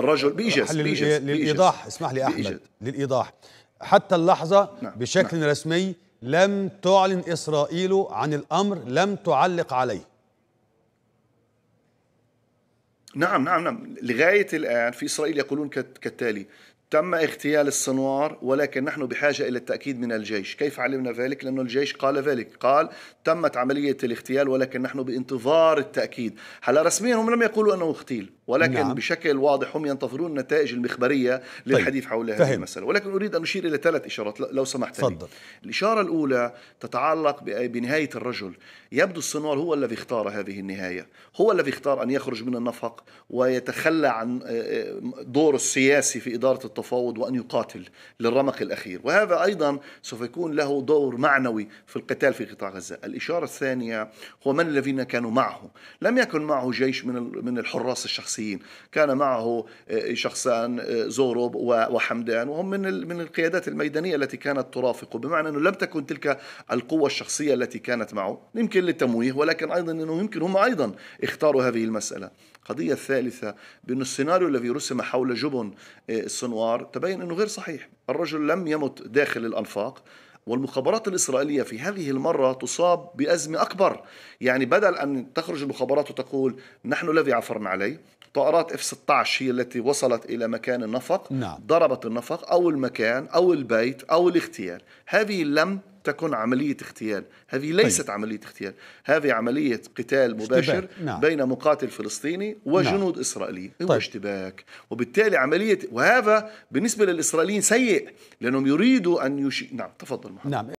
الرجل بيجز آه، بيجز للايضاح اسمح لي احمد بيجز. للايضاح حتى اللحظه نعم. نعم. بشكل نعم. رسمي لم تعلن اسرائيل عن الامر لم تعلق عليه نعم نعم نعم لغايه الان في اسرائيل يقولون كالتالي تم اغتيال السنوار ولكن نحن بحاجة إلى التأكيد من الجيش كيف علمنا ذلك؟ لانه الجيش قال ذلك قال تمت عملية الاغتيال ولكن نحن بانتظار التأكيد هلا رسميا هم لم يقولوا أنه اغتيل ولكن نعم. بشكل واضح هم ينتظرون النتائج المخبريه للحديث طيب. حول هذه فهم. المساله ولكن اريد ان اشير الى ثلاث اشارات لو سمحت لي الاشاره الاولى تتعلق بنهايه الرجل يبدو السنوار هو الذي اختار هذه النهايه هو الذي اختار ان يخرج من النفق ويتخلى عن آه، آه، دوره السياسي في اداره التفاوض وان يقاتل للرمق الاخير وهذا ايضا سوف يكون له دور معنوي في القتال في قطاع غزه الاشاره الثانيه هو من الذين كانوا معه لم يكن معه جيش من من الحراس الشخصيين شخصيين كان معه آه، شخصان آه، زوروب وحمدان وهم من من القيادات الميدانية التي كانت ترافقه بمعنى أنه لم تكن تلك القوة الشخصية التي كانت معه يمكن للتمويه ولكن أيضا أنه يمكن هم أيضا اختاروا هذه المسألة القضية الثالثة بأن السيناريو الذي رسم حول جبن آه، السنوار تبين أنه غير صحيح الرجل لم يمت داخل الأنفاق والمخابرات الإسرائيلية في هذه المرة تصاب بأزمة أكبر يعني بدل أن تخرج المخابرات وتقول نحن الذي عفرنا عليه طائرات اف 16 هي التي وصلت الى مكان النفق نعم. ضربت النفق او المكان او البيت او الاغتيال هذه لم تكن عملية اغتيال هذه طيب. ليست طيب. عملية اغتيال هذه عملية قتال مباشر نعم. بين مقاتل فلسطيني وجنود نعم. إسرائيليين طيب. اشتباك وبالتالي عملية وهذا بالنسبة للإسرائيليين سيء لأنهم يريدوا أن يشي... نعم تفضل محمد نعم.